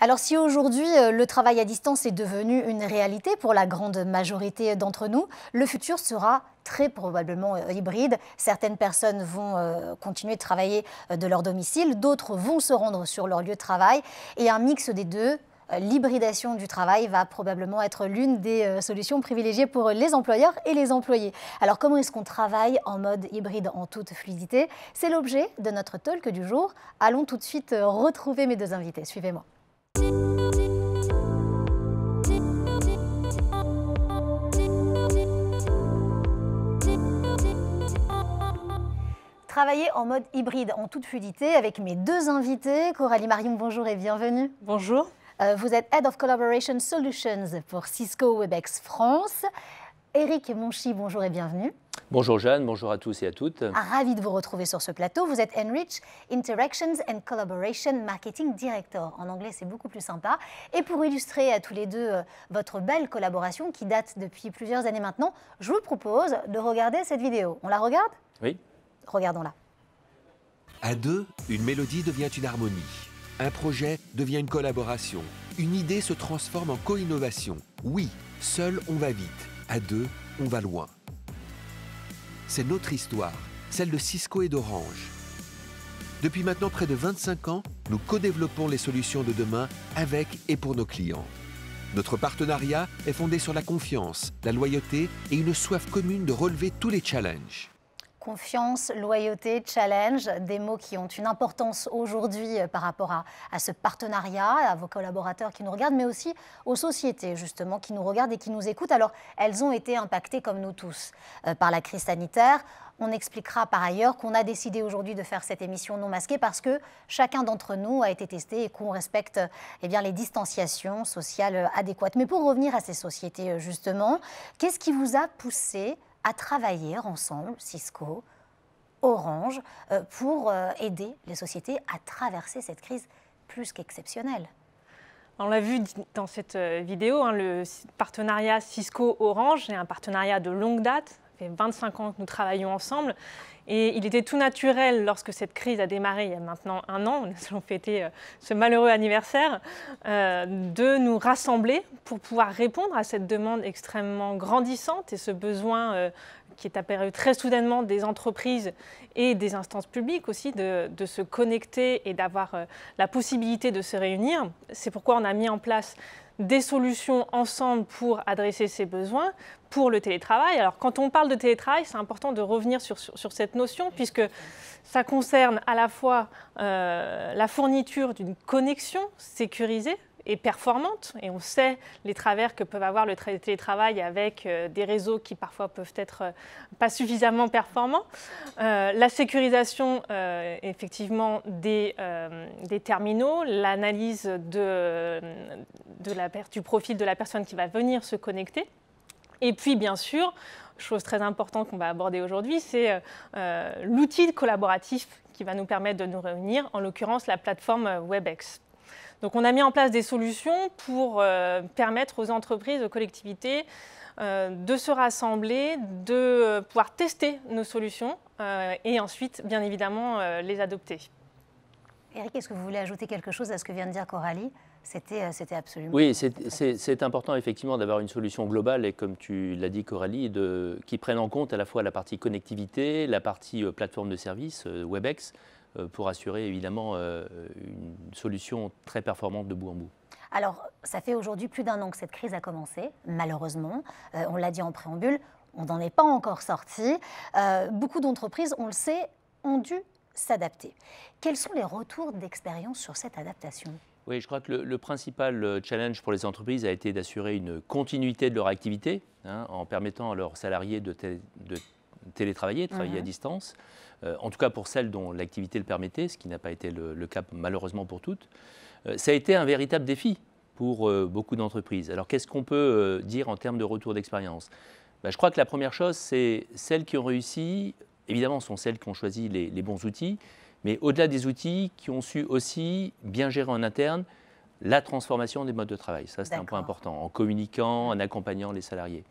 Alors si aujourd'hui euh, le travail à distance est devenu une réalité pour la grande majorité d'entre nous, le futur sera très probablement euh, hybride. Certaines personnes vont euh, continuer de travailler de leur domicile, d'autres vont se rendre sur leur lieu de travail et un mix des deux l'hybridation du travail va probablement être l'une des solutions privilégiées pour les employeurs et les employés. Alors comment est-ce qu'on travaille en mode hybride en toute fluidité C'est l'objet de notre talk du jour. Allons tout de suite retrouver mes deux invités. Suivez-moi travailler en mode hybride, en toute fluidité, avec mes deux invités. Coralie Marion, bonjour et bienvenue. Bonjour. Euh, vous êtes Head of Collaboration Solutions pour Cisco Webex France. Eric Monchy, bonjour et bienvenue. Bonjour Jeanne, bonjour à tous et à toutes. Ah, ravi de vous retrouver sur ce plateau. Vous êtes Enrich Interactions and Collaboration Marketing Director. En anglais, c'est beaucoup plus sympa. Et pour illustrer à tous les deux euh, votre belle collaboration qui date depuis plusieurs années maintenant, je vous propose de regarder cette vidéo. On la regarde Oui. Regardons-la. À deux, une mélodie devient une harmonie. Un projet devient une collaboration. Une idée se transforme en co-innovation. Oui, seul on va vite. À deux, on va loin c'est notre histoire, celle de Cisco et d'Orange. Depuis maintenant près de 25 ans, nous co-développons les solutions de demain avec et pour nos clients. Notre partenariat est fondé sur la confiance, la loyauté et une soif commune de relever tous les challenges confiance, loyauté, challenge, des mots qui ont une importance aujourd'hui euh, par rapport à, ce partenariat, à vos collaborateurs qui nous regardent, mais aussi aux sociétés justement qui nous regardent et qui nous écoutent. Alors elles ont été impactées comme nous tous euh, par la crise sanitaire. On expliquera par ailleurs qu'on a décidé aujourd'hui de faire cette émission non masquée parce que chacun d'entre nous a été testé et qu'on respecte eh bien, les distanciations sociales euh, adéquates. Mais pour revenir à ces sociétés, justement, qu'est-ce qui vous a poussé à travailler ensemble, Cisco, Orange, euh, pour euh, aider les sociétés à traverser cette crise plus qu'exceptionnelle. On l'a vu dans cette euh, vidéo, hein, le partenariat Cisco-Orange est un partenariat de longue date fait 25 ans que nous travaillons ensemble. Et il était tout naturel lorsque cette crise a démarré il y a maintenant un an, nous allons fêter euh, ce malheureux anniversaire, euh, de nous rassembler pour pouvoir répondre à cette demande extrêmement grandissante et ce besoin euh, qui est apparu très soudainement des entreprises et des instances publiques aussi de, se connecter et d'avoir euh, la possibilité de se réunir. C'est pourquoi on a mis en place des solutions ensemble pour adresser ces besoins pour le télétravail. Alors quand on parle de télétravail, c'est important de revenir sur, cette notion puisque ça concerne à la fois euh, la fourniture d'une connexion sécurisée performante. Et on sait les travers que peuvent avoir le télétravail avec euh, des réseaux qui parfois peuvent être euh, pas suffisamment performants. Euh, la sécurisation, effectivement, des, terminaux, l'analyse de, de la, du profil de la personne qui va venir se connecter. Et puis, bien sûr, chose très importante qu'on va aborder aujourd'hui, c'est l'outil collaboratif qui va nous permettre de nous réunir, en l'occurrence la plateforme WebEx. Donc on a mis en place des solutions pour euh, permettre aux entreprises, aux collectivités euh, de se rassembler, de pouvoir tester nos solutions euh, et ensuite, bien évidemment, les adopter. Eric, est-ce que vous voulez ajouter quelque chose à ce que vient de dire Coralie c'était absolument. Oui, c'est important effectivement d'avoir une solution globale et comme tu l'as dit Coralie, qui prenne en compte à la fois la partie connectivité, la partie plateforme de service, WebEx, euh, pour assurer évidemment euh, une solution très performante de bout en bout. Alors, ça fait aujourd'hui plus d'un an que cette crise a commencé, malheureusement. Euh, on l'a dit en préambule, on n'en est pas encore sorti. beaucoup d'entreprises, on le sait, ont dû s'adapter. Quels sont les retours d'expérience sur cette adaptation oui, je crois que le, principal challenge pour les entreprises a été d'assurer une continuité de leur activité, hein, en permettant à leurs salariés de, de télétravailler, travailler à mhm. distance, euh, en tout cas pour celles dont l'activité le permettait, ce qui n'a pas été le, cas malheureusement pour toutes. Euh, ça a été un véritable défi pour euh, beaucoup d'entreprises. Alors qu'est-ce qu'on peut dire en termes de retour d'expérience bah, Je crois que la première chose, c'est celles qui ont réussi, évidemment, sont celles qui ont choisi les, les bons outils, mais au-delà des outils, qui ont su aussi bien gérer en interne la transformation des modes de travail. Ça, c'est un point important, en communiquant, en accompagnant les salariés.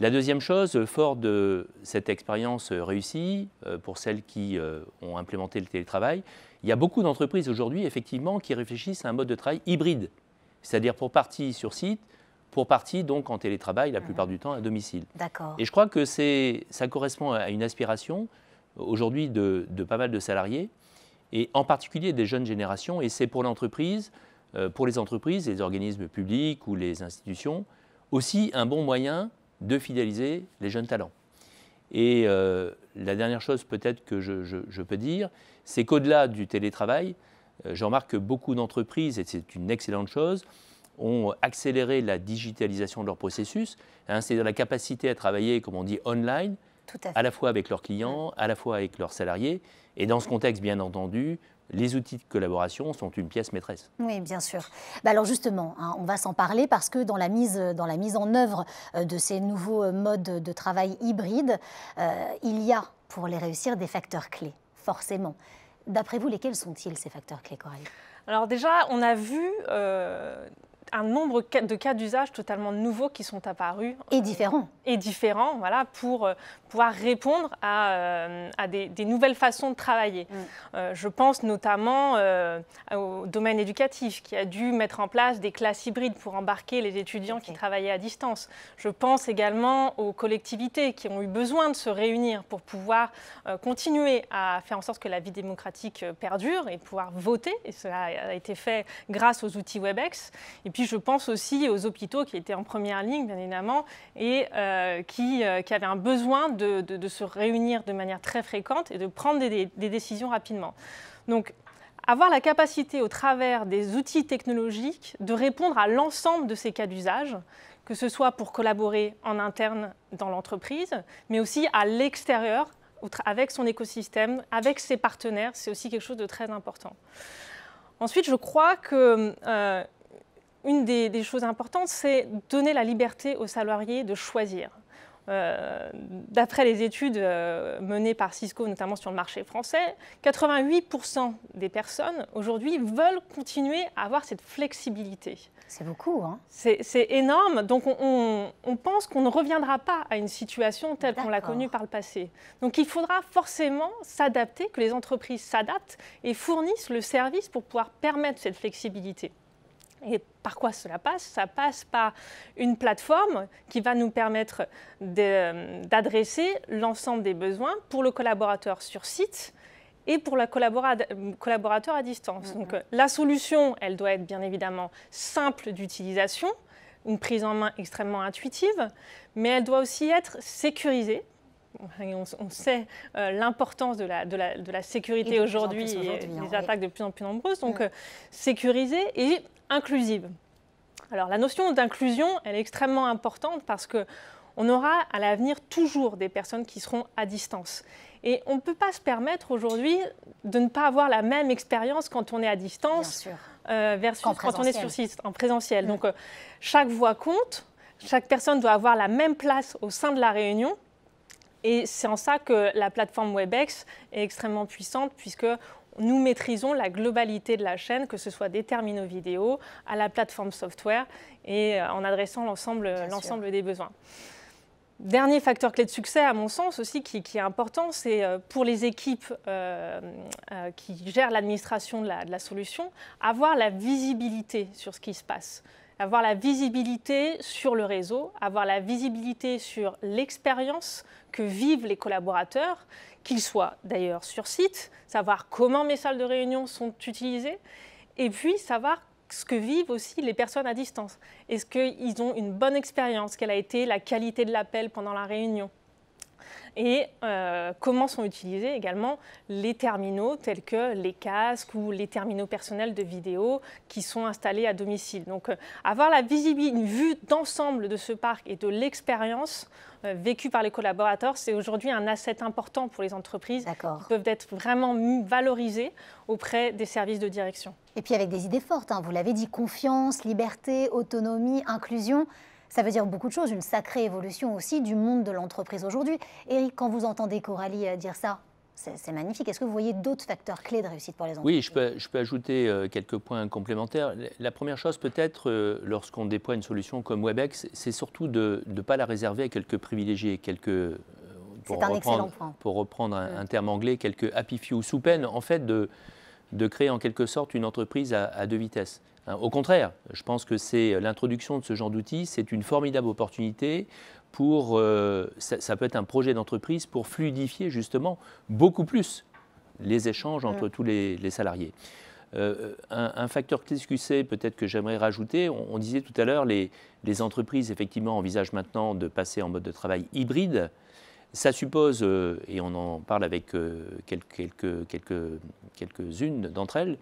La deuxième chose, fort de cette expérience euh, réussie, euh, pour celles qui euh, ont implémenté le télétravail, il y a beaucoup d'entreprises aujourd'hui, effectivement, qui réfléchissent à un mode de travail hybride, c'est-à-dire pour partie sur site, pour partie donc en télétravail la plupart mhm. du temps à domicile. D'accord. Et je crois que c'est, ça correspond à une aspiration aujourd'hui de, de, pas mal de salariés, et en particulier des jeunes générations, et c'est pour l'entreprise, pour les entreprises, les organismes publics ou les institutions, aussi un bon moyen de fidéliser les jeunes talents. Et euh, la dernière chose peut-être que je, peux dire, c'est qu'au-delà du télétravail, euh, je remarque que beaucoup d'entreprises, et c'est une excellente chose, ont accéléré la digitalisation de leur processus, hein, c'est-à-dire la capacité à travailler, comme on dit, online, à, la fois avec leurs clients, à la fois avec leurs salariés. Et dans ce contexte, bien entendu, les outils de collaboration sont une pièce maîtresse. Oui, bien sûr. Bah alors justement, hein, on va s'en parler parce que dans la mise, euh, dans la mise en œuvre euh, de ces nouveaux euh, modes de travail hybrides, il y a pour les réussir des facteurs clés, forcément. D'après vous, lesquels sont-ils ces facteurs clés, Coralie Alors déjà, on a vu un nombre de cas d'usage totalement nouveaux qui sont apparus. Euh, et différents. et différents, voilà, pour euh, pouvoir répondre à, euh, à des, nouvelles façons de travailler. Mm. je pense notamment au domaine éducatif qui a dû mettre en place des classes hybrides pour embarquer les étudiants qui travaillaient à distance. Je pense également aux collectivités qui ont eu besoin de se réunir pour pouvoir continuer à faire en sorte que la vie démocratique perdure et pouvoir voter. Et cela a été fait grâce aux outils WebEx. Et puis je pense aussi aux hôpitaux qui étaient en première ligne, bien évidemment, et euh, qui, euh, qui, avaient un besoin de, de, se réunir de manière très fréquente et de prendre des, des, décisions rapidement. Donc, avoir la capacité, au travers des outils technologiques, de répondre à l'ensemble de ces cas d'usage, que ce soit pour collaborer en interne dans l'entreprise, mais aussi à l'extérieur, avec son écosystème, avec ses partenaires, c'est aussi quelque chose de très important. Ensuite, je crois que euh, une des, choses importantes, c'est donner la liberté aux salariés de choisir. Euh, d'après les études euh, menées par Cisco, notamment sur le marché français, 88% des personnes aujourd'hui veulent continuer à avoir cette flexibilité. C'est beaucoup. Hein C'est énorme. Donc on, on pense qu'on ne reviendra pas à une situation telle qu'on l'a connue par le passé. Donc il faudra forcément s'adapter, que les entreprises s'adaptent et fournissent le service pour pouvoir permettre cette flexibilité. Et par quoi cela passe Ça passe par une plateforme qui va nous permettre d'adresser l'ensemble des besoins pour le collaborateur sur site et pour le collaborateur à distance. Donc euh, la solution, elle doit être bien évidemment simple d'utilisation, une prise en main extrêmement intuitive, mais elle doit aussi être sécurisée on, sait euh, l'importance de la, sécurité aujourd'hui et, des hein, attaques de plus en plus nombreuses, donc euh, sécurisée et inclusive. Alors la notion d'inclusion, elle est extrêmement importante parce que on aura à l'avenir toujours des personnes qui seront à distance. Et on ne peut pas se permettre aujourd'hui de ne pas avoir la même expérience quand on est à distance euh, versus quand, on est sur site, en présentiel. Donc chaque voix compte, chaque personne doit avoir la même place au sein de la réunion. Et c'est en ça que la plateforme WebEx est extrêmement puissante, puisque nous maîtrisons la globalité de la chaîne, que ce soit des terminaux vidéo à la plateforme software et euh, en adressant l'ensemble des besoins. Dernier facteur clé de succès, à mon sens aussi, qui, est important, c'est euh, pour les équipes euh, qui gèrent l'administration de, la, de la solution, avoir la visibilité sur ce qui se passe avoir la visibilité sur le réseau, avoir la visibilité sur l'expérience que vivent les collaborateurs, qu'ils soient d'ailleurs sur site, savoir comment mes salles de réunion sont utilisées, et puis savoir ce que vivent aussi les personnes à distance. Est-ce qu'ils ont une bonne expérience Quelle a été la qualité de l'appel pendant la réunion et euh, comment sont utilisés également les terminaux tels que les casques ou les terminaux personnels de vidéo qui sont installés à domicile. Donc euh, avoir la visibilité, une vue d'ensemble de ce parc et de l'expérience euh, vécue par les collaborateurs, c'est aujourd'hui un asset important pour les entreprises qui peuvent être vraiment valorisées auprès des services de direction. Et puis avec des idées fortes, hein. vous l'avez dit, confiance, liberté, autonomie, inclusion. Ça veut dire beaucoup de choses, une sacrée évolution aussi du monde de l'entreprise aujourd'hui. Eric, quand vous entendez Coralie euh, dire ça, c'est magnifique. Est-ce que vous voyez d'autres facteurs clés de réussite pour les entreprises Oui, je peux, ajouter euh, quelques points complémentaires. La première chose, peut-être, euh, lorsqu'on déploie une solution comme WebEx, c'est surtout de ne pas la réserver à quelques privilégiés, quelques. Pour un reprendre, excellent point. Pour reprendre mm. un, terme anglais, quelques happy few, sous peine, en fait, de, de créer en quelque sorte une entreprise à deux vitesses. Hein, au contraire, je pense que c'est l'introduction de ce genre d'outils, c'est une formidable opportunité pour, euh, ça, peut être un projet d'entreprise pour fluidifier justement beaucoup plus les échanges entre mm. tous les, salariés. Euh, un, facteur clé peut-être que j'aimerais rajouter, on, disait tout à l'heure, les, entreprises effectivement envisagent maintenant de passer en mode de travail hybride. Ça suppose, euh, et on en parle avec quelques-unes d'entre elles,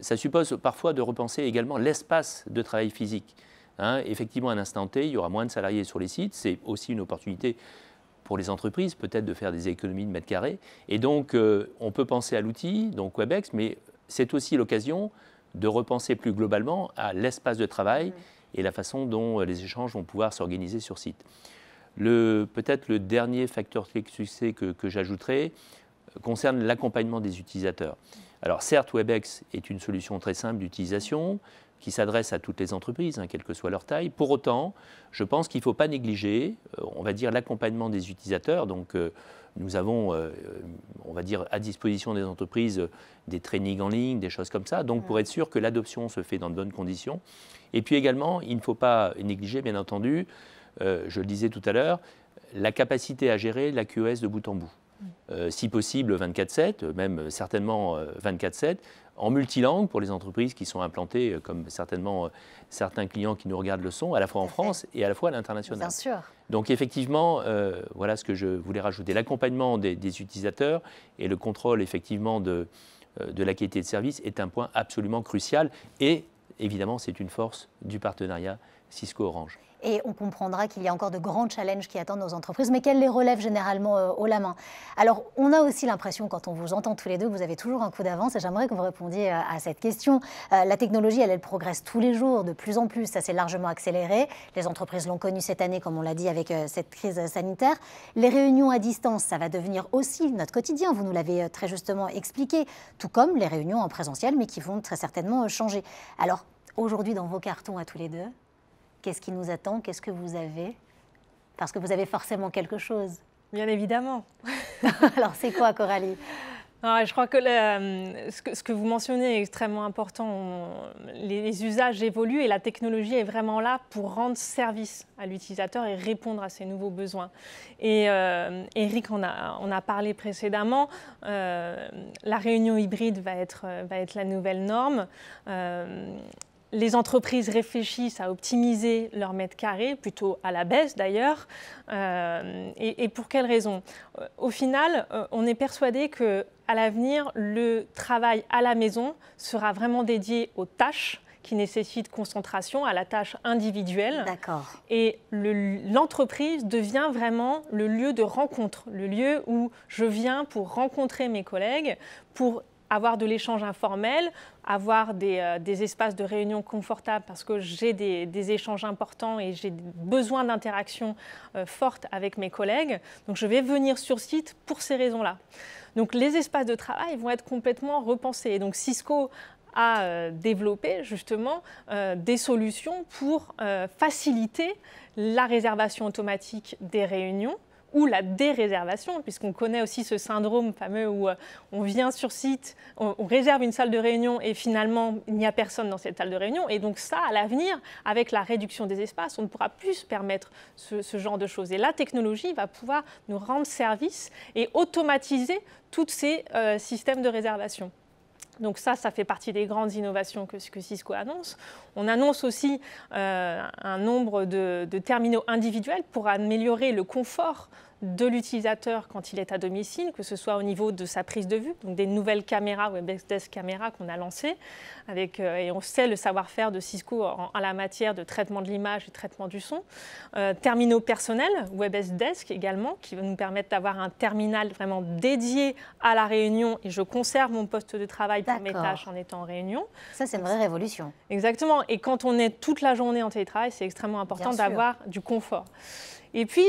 ça suppose parfois de repenser également l'espace de travail physique. Hein. effectivement, à l'instant T, il y aura moins de salariés sur les sites. C'est aussi une opportunité pour les entreprises, peut-être de faire des économies de mètres carrés. Et donc, euh, on peut penser à l'outil, donc WebEx, mais c'est aussi l'occasion de repenser plus globalement à l'espace de travail et la façon dont euh, les échanges vont pouvoir s'organiser sur site. Peut-être le dernier facteur de succès que, que j'ajouterai, concerne l'accompagnement des utilisateurs. Alors certes, WebEx est une solution très simple d'utilisation qui s'adresse à toutes les entreprises, hein, quelle que soit leur taille. Pour autant, je pense qu'il ne faut pas négliger, euh, on va dire, l'accompagnement des utilisateurs. Donc euh, nous avons, euh, on va dire, à disposition des entreprises des trainings en ligne, des choses comme ça. Donc pour être sûr que l'adoption se fait dans de bonnes conditions. Et puis également, il ne faut pas négliger, bien entendu, je le disais tout à l'heure, la capacité à gérer la QoS de bout en bout. Euh, si possible 24-7, même certainement 24-7, euh, en multilangue pour les entreprises qui sont implantées, euh, comme certainement certains clients qui nous regardent le sont, à la fois en France et à la fois à l'international. Donc effectivement, voilà ce que je voulais rajouter. L'accompagnement des, utilisateurs et le contrôle effectivement de, de la qualité de service est un point absolument crucial et évidemment c'est une force du partenariat Cisco-Orange et on comprendra qu'il y a encore de grands challenges qui attendent nos entreprises, mais qu'elles les relèvent généralement euh, au haut la main. Alors, on a aussi l'impression, quand on vous entend tous les deux, que vous avez toujours un coup d'avance, et j'aimerais que vous répondiez euh, à cette question. Euh, la technologie, elle, elle progresse tous les jours, de plus en plus, ça s'est largement accéléré. Les entreprises l'ont connu cette année, comme on l'a dit, avec cette crise sanitaire. Les réunions à distance, ça va devenir aussi notre quotidien, vous nous l'avez très justement expliqué, tout comme les réunions en présentiel, mais qui vont très certainement changer. Alors, aujourd'hui, dans vos cartons à tous les deux, Qu'est-ce qui nous attend Qu'est-ce que vous avez Parce que vous avez forcément quelque chose. Bien évidemment. Alors c'est quoi Coralie je crois euh, que, ce que, vous mentionnez est extrêmement important. les, usages évoluent et la technologie est vraiment là pour rendre service à l'utilisateur et répondre à ses nouveaux besoins. Et euh, Eric en a, on a parlé précédemment. Euh, la réunion hybride va être, être la nouvelle norme les entreprises réfléchissent à optimiser leur mètre carré, plutôt à la baisse d'ailleurs. Euh, et, pour quelle raison euh, Au final, euh, on est persuadé que à l'avenir, le travail à la maison sera vraiment dédié aux tâches qui nécessitent concentration, à la tâche individuelle. D'accord. Et l'entreprise devient vraiment le lieu de rencontre, le lieu où je viens pour rencontrer mes collègues, pour avoir de l'échange informel, avoir euh, des, espaces de réunion confortables parce que j'ai des, échanges importants et j'ai besoin d'interactions euh, fortes avec mes collègues. Donc je vais venir sur site pour ces raisons-là. Donc les espaces de travail vont être complètement repensés. Donc Cisco a euh, développé justement des solutions pour faciliter la réservation automatique des réunions ou la déréservation, puisqu'on connaît aussi ce syndrome fameux où euh, on vient sur site, on, réserve une salle de réunion et finalement il n'y a personne dans cette salle de réunion. Et donc ça, à l'avenir, avec la réduction des espaces, on ne pourra plus se permettre ce, genre de choses. Et la technologie va pouvoir nous rendre service et automatiser tous ces euh, systèmes de réservation. Donc ça, ça fait partie des grandes innovations que, Cisco annonce. On annonce aussi euh, un nombre de terminaux individuels pour améliorer le confort de l'utilisateur quand il est à domicile, que ce soit au niveau de sa prise de vue, donc des nouvelles caméras, Desk caméras qu'on a lancées, avec, euh, et on sait le savoir-faire de Cisco en, la matière de traitement de l'image et traitement du son, euh, terminaux personnels, Desk également, qui vont nous permettre d'avoir un terminal vraiment dédié à la réunion et je conserve mon poste de travail pour mes tâches en étant en réunion. Ça, c'est une vraie révolution. Exactement, et quand on est toute la journée en télétravail, c'est extrêmement important d'avoir du confort. Et puis,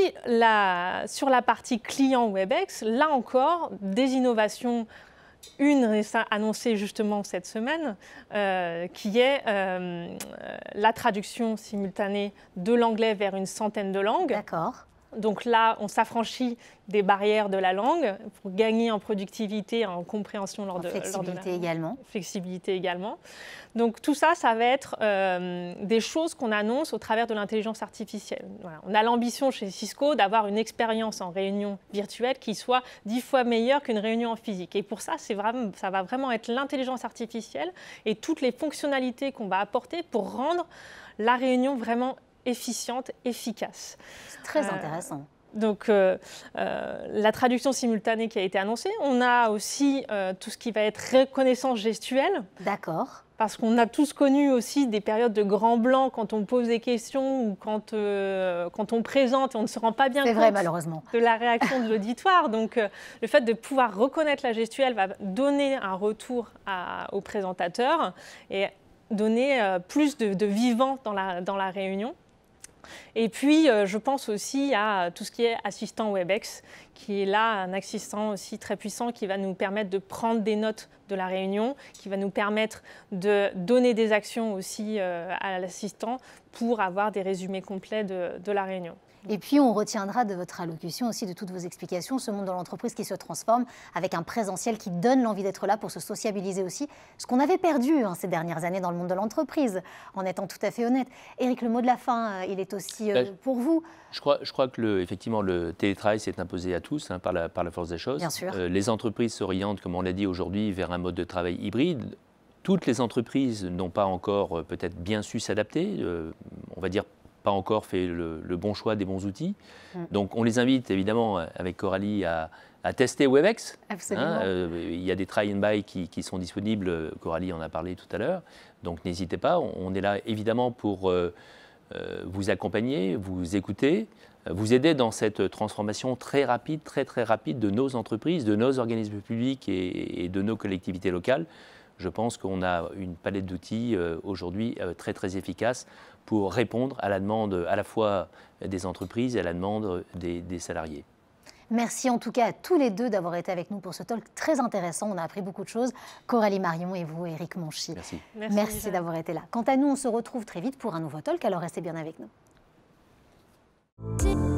sur la partie client WebEx, là encore, des innovations. Une annoncée justement cette semaine, euh, qui est euh, euh, la traduction simultanée de l'anglais vers une centaine de langues. D'accord. Donc là, on s'affranchit des barrières de la langue pour gagner en productivité, en compréhension lors de flexibilité également. Flexibilité également. Donc tout ça, ça va être euh, des choses qu'on annonce au travers de l'intelligence artificielle. On a l'ambition chez Cisco d'avoir une expérience en réunion virtuelle qui soit dix fois meilleure qu'une réunion en physique. Et pour ça, c'est vraiment, ça va vraiment être l'intelligence artificielle et toutes les fonctionnalités qu'on va apporter pour rendre la réunion vraiment efficiente, efficace. C'est très euh, intéressant. Donc euh, euh, la traduction simultanée qui a été annoncée. On a aussi tout ce qui va être reconnaissance gestuelle. D'accord. Parce qu'on a tous connu aussi des périodes de grand blanc quand on pose des questions ou quand, quand on présente et on ne se rend pas bien compte vrai, malheureusement. de la réaction de l'auditoire. Donc le fait de pouvoir reconnaître la gestuelle va donner un retour à, au présentateur et donner plus de, de vivant dans la, dans la réunion. Et puis, euh, je pense aussi à tout ce qui est assistant WebEx, qui est là un assistant aussi très puissant qui va nous permettre de prendre des notes de la réunion, qui va nous permettre de donner des actions aussi euh, à l'assistant pour avoir des résumés complets de, la réunion. Et puis, on retiendra de votre allocution aussi, de toutes vos explications, ce monde de l'entreprise qui se transforme avec un présentiel qui donne l'envie d'être là pour se sociabiliser aussi, ce qu'on avait perdu hein, ces dernières années dans le monde de l'entreprise, en étant tout à fait honnête. Éric, le mot de la fin, euh, il est aussi euh, bah, pour vous. Je crois, je crois que le, effectivement, le télétravail s'est imposé à tous hein, par, la, par, la, force des choses. Bien sûr. Euh, les entreprises s'orientent, comme on l'a dit aujourd'hui, vers un mode de travail hybride. Toutes les entreprises n'ont pas encore peut-être bien su s'adapter. on va dire pas encore fait le, bon choix des bons outils. Mm. Donc on les invite évidemment avec Coralie à, tester WebEx. Absolument. Hein, euh, il y a des try and buy qui, sont disponibles, Coralie en a parlé tout à l'heure. Donc n'hésitez pas, on est là évidemment pour euh, euh, vous accompagner, vous écouter, vous aider dans cette transformation très rapide, très très rapide de nos entreprises, de nos organismes publics et de nos collectivités locales je pense qu'on a une palette d'outils euh, aujourd'hui euh, très très efficace pour répondre à la demande à la fois des entreprises et à la demande des, salariés. Merci en tout cas à tous les deux d'avoir été avec nous pour ce talk très intéressant. On a appris beaucoup de choses. Coralie Marion et vous, Eric Monchy. Merci, Merci d'avoir été là. Quant à nous, on se retrouve très vite pour un nouveau talk, alors restez bien avec nous.